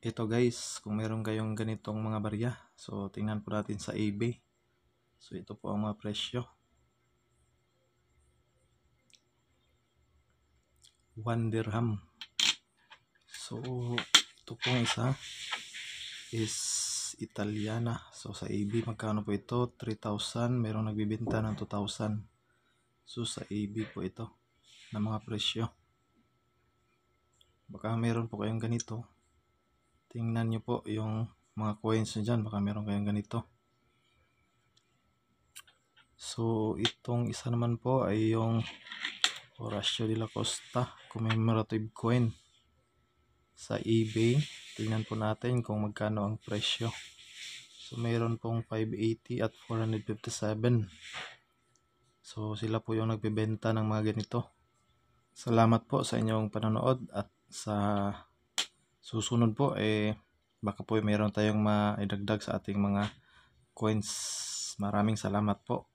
ito guys kung meron kayong ganitong mga barya so tingnan po natin sa eBay so ito po ang mga presyo 1 dirham so ito pong isa is Italiana so sa ebay magkano po ito 3,000 merong nagbibenta ng 2,000 so sa ebay po ito na mga presyo baka meron po kayong ganito tingnan nyo po yung mga coins nyo dyan baka meron kayong ganito so itong isa naman po ay yung Horacio de la Costa commemorative coin sa ebay tingnan po natin kung magkano ang presyo so mayroon pong 580 at 457 so sila po yung nagbebenta ng mga ganito salamat po sa inyong panonood at sa susunod po eh baka po eh, mayroon tayong maidagdag sa ating mga coins. Maraming salamat po.